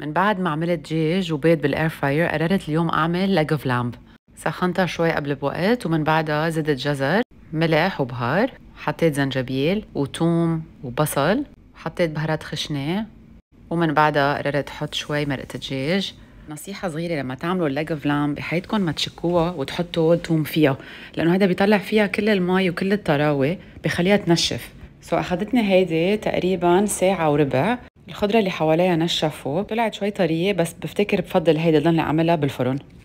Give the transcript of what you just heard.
من بعد ما عملت دجاج وبيض بالاير فراير قررت اليوم اعمل لاج اوف لامب سخنتها شوي قبل بوقت ومن بعدها زدت جزر ملح وبهار حطيت زنجبيل وتوم وبصل حطيت بهارات خشنة ومن بعدها قررت حط شوي مرقة دجاج نصيحة صغيرة لما تعملوا اللاج اوف لام بحياتكم ما تشكوها وتحطوا توم فيها لأنه هذا بيطلع فيها كل المي وكل الطراوة بخليها تنشف سو so أخذتني هيدي تقريبا ساعة وربع الخضرة اللي حواليها نشفوا طلعت شوي طرية بس بفتكر بفضل هيدا اللي عملها بالفرن